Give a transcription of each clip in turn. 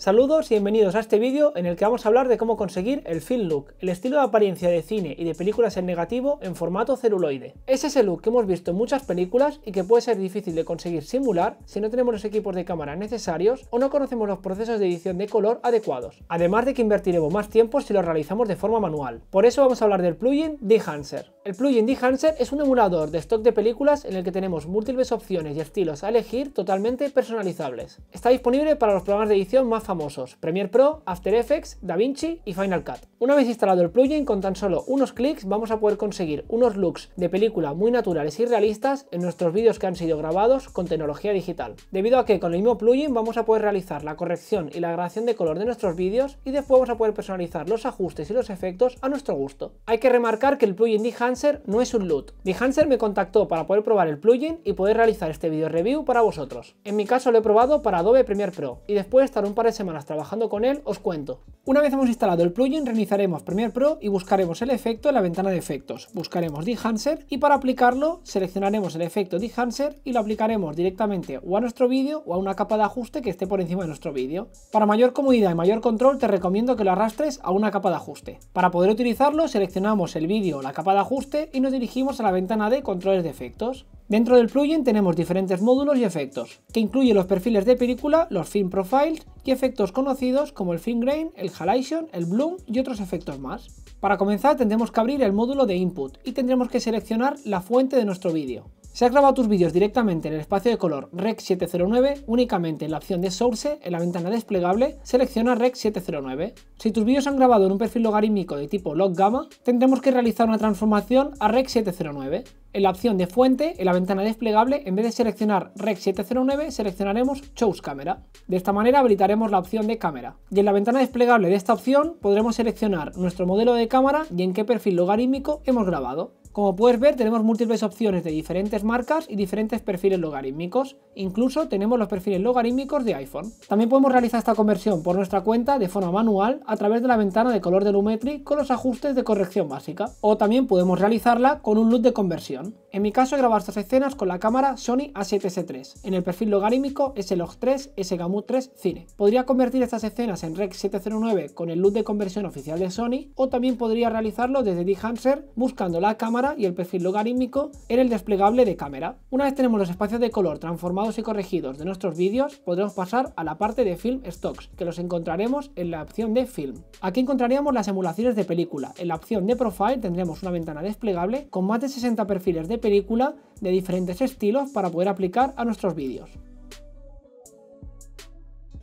Saludos y bienvenidos a este vídeo en el que vamos a hablar de cómo conseguir el film look, el estilo de apariencia de cine y de películas en negativo en formato celuloide. Es ese look que hemos visto en muchas películas y que puede ser difícil de conseguir simular si no tenemos los equipos de cámara necesarios o no conocemos los procesos de edición de color adecuados, además de que invertiremos más tiempo si lo realizamos de forma manual. Por eso vamos a hablar del plugin Dehancer. El plugin Dehancer es un emulador de stock de películas en el que tenemos múltiples opciones y estilos a elegir totalmente personalizables. Está disponible para los programas de edición más famosos, Premiere Pro, After Effects, DaVinci y Final Cut. Una vez instalado el plugin, con tan solo unos clics vamos a poder conseguir unos looks de película muy naturales y realistas en nuestros vídeos que han sido grabados con tecnología digital. Debido a que con el mismo plugin vamos a poder realizar la corrección y la grabación de color de nuestros vídeos y después vamos a poder personalizar los ajustes y los efectos a nuestro gusto. Hay que remarcar que el plugin de Hanser no es un De Hanser me contactó para poder probar el plugin y poder realizar este video review para vosotros. En mi caso lo he probado para Adobe Premiere Pro y después estar un par de semanas trabajando con él, os cuento. Una vez hemos instalado el plugin, realizaremos Premiere Pro y buscaremos el efecto en la ventana de efectos. Buscaremos Dehancer y para aplicarlo seleccionaremos el efecto Dehancer y lo aplicaremos directamente o a nuestro vídeo o a una capa de ajuste que esté por encima de nuestro vídeo. Para mayor comodidad y mayor control te recomiendo que lo arrastres a una capa de ajuste. Para poder utilizarlo seleccionamos el vídeo o la capa de ajuste y nos dirigimos a la ventana de controles de efectos. Dentro del plugin tenemos diferentes módulos y efectos, que incluye los perfiles de película, los film profiles y efectos conocidos como el film grain, el halation, el bloom y otros efectos más. Para comenzar tendremos que abrir el módulo de input y tendremos que seleccionar la fuente de nuestro vídeo. Si has grabado tus vídeos directamente en el espacio de color Rec 709, únicamente en la opción de Source, en la ventana desplegable, selecciona Rec 709. Si tus vídeos han grabado en un perfil logarítmico de tipo log gamma, tendremos que realizar una transformación a Rec 709. En la opción de Fuente, en la ventana desplegable, en vez de seleccionar Rec 709, seleccionaremos Choose Camera. De esta manera habilitaremos la opción de cámara. Y en la ventana desplegable de esta opción podremos seleccionar nuestro modelo de cámara y en qué perfil logarítmico hemos grabado. Como puedes ver, tenemos múltiples opciones de diferentes marcas y diferentes perfiles logarítmicos. Incluso tenemos los perfiles logarítmicos de iPhone. También podemos realizar esta conversión por nuestra cuenta de forma manual a través de la ventana de color de Lumetri con los ajustes de corrección básica. O también podemos realizarla con un loop de conversión. En mi caso he grabado estas escenas con la cámara Sony A7S3. En el perfil logarítmico es el 3 3 gamut 3 Cine. Podría convertir estas escenas en Rec 709 con el look de conversión oficial de Sony o también podría realizarlo desde Dehancer buscando la cámara y el perfil logarítmico en el desplegable de cámara. Una vez tenemos los espacios de color transformados y corregidos de nuestros vídeos, podremos pasar a la parte de Film Stocks, que los encontraremos en la opción de Film. Aquí encontraríamos las emulaciones de película. En la opción de Profile tendremos una ventana desplegable con más de 60 perfiles de película de diferentes estilos para poder aplicar a nuestros vídeos.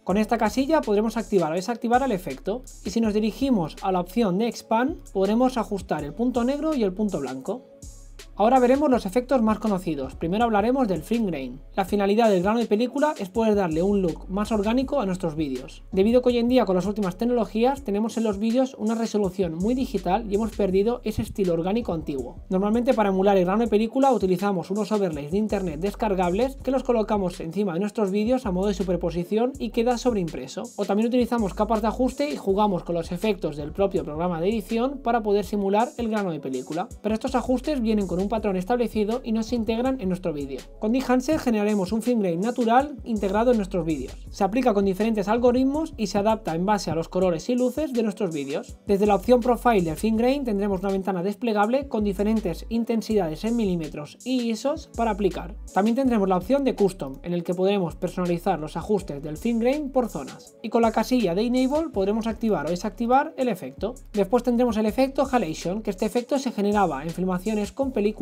Con esta casilla podremos activar o desactivar el efecto y si nos dirigimos a la opción de Expand podremos ajustar el punto negro y el punto blanco. Ahora veremos los efectos más conocidos. Primero hablaremos del film grain. La finalidad del grano de película es poder darle un look más orgánico a nuestros vídeos. Debido a que hoy en día con las últimas tecnologías tenemos en los vídeos una resolución muy digital y hemos perdido ese estilo orgánico antiguo. Normalmente para emular el grano de película utilizamos unos overlays de internet descargables que los colocamos encima de nuestros vídeos a modo de superposición y queda sobreimpreso. O también utilizamos capas de ajuste y jugamos con los efectos del propio programa de edición para poder simular el grano de película. Pero estos ajustes vienen con un patrón establecido y no se integran en nuestro vídeo. Con Dehancer generaremos un grain natural integrado en nuestros vídeos. Se aplica con diferentes algoritmos y se adapta en base a los colores y luces de nuestros vídeos. Desde la opción Profile del Grain tendremos una ventana desplegable con diferentes intensidades en milímetros y ISOs para aplicar. También tendremos la opción de Custom, en el que podremos personalizar los ajustes del Grain por zonas. Y con la casilla de Enable podremos activar o desactivar el efecto. Después tendremos el efecto Halation, que este efecto se generaba en filmaciones con películas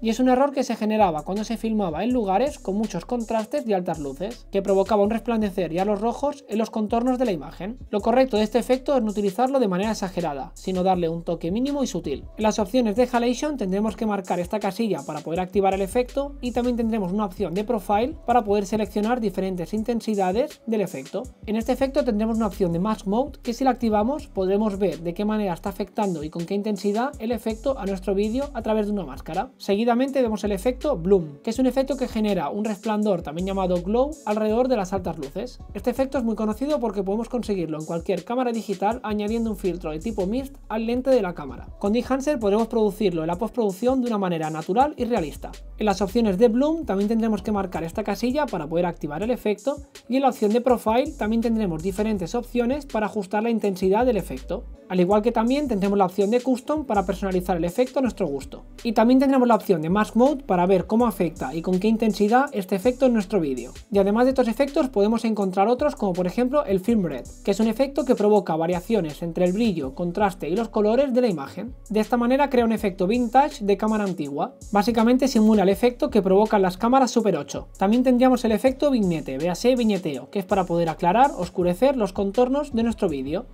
y es un error que se generaba cuando se filmaba en lugares con muchos contrastes y altas luces, que provocaba un resplandecer y a los rojos en los contornos de la imagen. Lo correcto de este efecto es no utilizarlo de manera exagerada, sino darle un toque mínimo y sutil. En las opciones de Halation tendremos que marcar esta casilla para poder activar el efecto y también tendremos una opción de Profile para poder seleccionar diferentes intensidades del efecto. En este efecto tendremos una opción de Mask Mode que si la activamos podremos ver de qué manera está afectando y con qué intensidad el efecto a nuestro vídeo a través de una máscara. Seguidamente vemos el efecto Bloom, que es un efecto que genera un resplandor también llamado Glow alrededor de las altas luces. Este efecto es muy conocido porque podemos conseguirlo en cualquier cámara digital añadiendo un filtro de tipo Mist al lente de la cámara. Con Dehancer podremos producirlo en la postproducción de una manera natural y realista. En las opciones de Bloom también tendremos que marcar esta casilla para poder activar el efecto y en la opción de Profile también tendremos diferentes opciones para ajustar la intensidad del efecto. Al igual que también tendremos la opción de Custom para personalizar el efecto a nuestro gusto. Y también tendremos la opción de Mask Mode para ver cómo afecta y con qué intensidad este efecto en nuestro vídeo. Y además de estos efectos podemos encontrar otros como por ejemplo el Film Red, que es un efecto que provoca variaciones entre el brillo, contraste y los colores de la imagen. De esta manera crea un efecto vintage de cámara antigua. Básicamente simula el efecto que provocan las cámaras Super 8. También tendríamos el efecto vignete, véase viñeteo, que es para poder aclarar, oscurecer los contornos de nuestro vídeo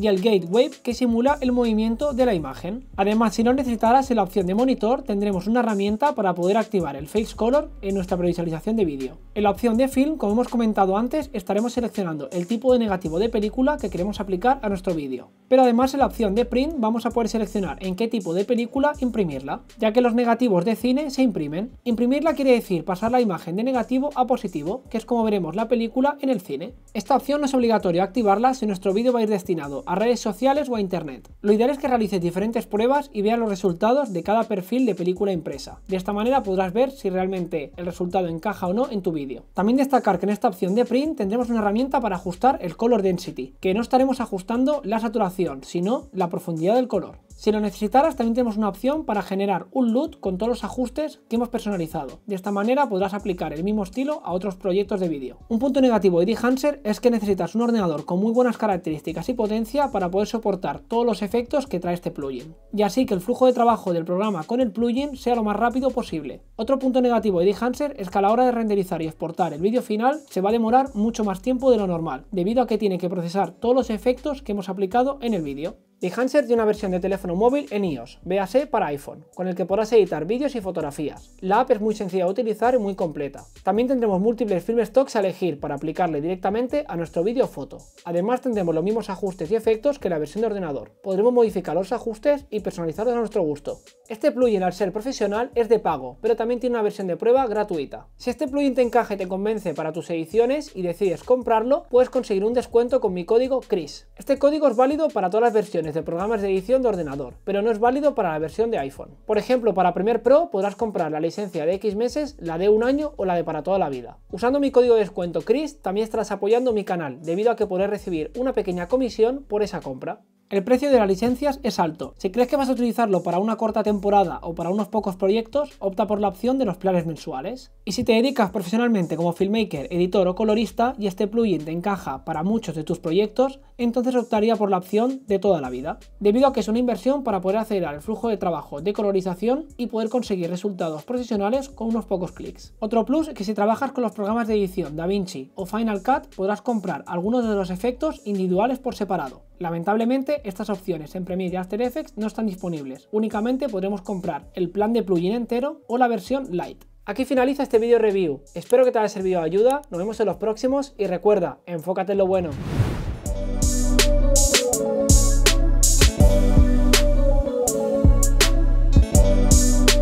y el Wave que simula el movimiento de la imagen. Además, si no necesitaras la opción de monitor, tendremos una herramienta para poder activar el Face Color en nuestra previsualización de vídeo. En la opción de film, como hemos comentado antes, estaremos seleccionando el tipo de negativo de película que queremos aplicar a nuestro vídeo. Pero además en la opción de print vamos a poder seleccionar en qué tipo de película imprimirla, ya que los negativos de cine se imprimen. Imprimirla quiere decir pasar la imagen de negativo a positivo, que es como veremos la película en el cine. Esta opción no es obligatorio activarla si nuestro vídeo va a ir destinado a redes sociales o a internet. Lo ideal es que realices diferentes pruebas y veas los resultados de cada perfil de película impresa. De esta manera podrás ver si realmente el resultado encaja o no en tu vídeo. También destacar que en esta opción de print tendremos una herramienta para ajustar el color density, que no estaremos ajustando la saturación, sino la profundidad del color. Si lo necesitaras, también tenemos una opción para generar un LUT con todos los ajustes que hemos personalizado. De esta manera podrás aplicar el mismo estilo a otros proyectos de vídeo. Un punto negativo de Hanser es que necesitas un ordenador con muy buenas características y potencia para poder soportar todos los efectos que trae este plugin, y así que el flujo de trabajo del programa con el plugin sea lo más rápido posible. Otro punto negativo de Hanser es que a la hora de renderizar y exportar el vídeo final se va a demorar mucho más tiempo de lo normal, debido a que tiene que procesar todos los efectos que hemos aplicado en el vídeo hanser tiene una versión de teléfono móvil en iOS, BAC para iPhone, con el que podrás editar vídeos y fotografías. La app es muy sencilla de utilizar y muy completa. También tendremos múltiples film stocks a elegir para aplicarle directamente a nuestro vídeo o foto. Además tendremos los mismos ajustes y efectos que la versión de ordenador. Podremos modificar los ajustes y personalizarlos a nuestro gusto. Este plugin al ser profesional es de pago, pero también tiene una versión de prueba gratuita. Si este plugin te encaja y te convence para tus ediciones y decides comprarlo, puedes conseguir un descuento con mi código CRIS. Este código es válido para todas las versiones de programas de edición de ordenador, pero no es válido para la versión de iPhone. Por ejemplo, para Premiere Pro podrás comprar la licencia de X meses, la de un año o la de para toda la vida. Usando mi código de descuento Chris, también estarás apoyando mi canal, debido a que podré recibir una pequeña comisión por esa compra. El precio de las licencias es alto. Si crees que vas a utilizarlo para una corta temporada o para unos pocos proyectos, opta por la opción de los planes mensuales. Y si te dedicas profesionalmente como filmmaker, editor o colorista y este plugin te encaja para muchos de tus proyectos, entonces optaría por la opción de toda la vida, debido a que es una inversión para poder acelerar el flujo de trabajo de colorización y poder conseguir resultados profesionales con unos pocos clics. Otro plus es que si trabajas con los programas de edición DaVinci o Final Cut, podrás comprar algunos de los efectos individuales por separado Lamentablemente, estas opciones en Premiere y After Effects no están disponibles, únicamente podremos comprar el plan de plugin entero o la versión Lite. Aquí finaliza este vídeo review, espero que te haya servido de ayuda, nos vemos en los próximos y recuerda, enfócate en lo bueno.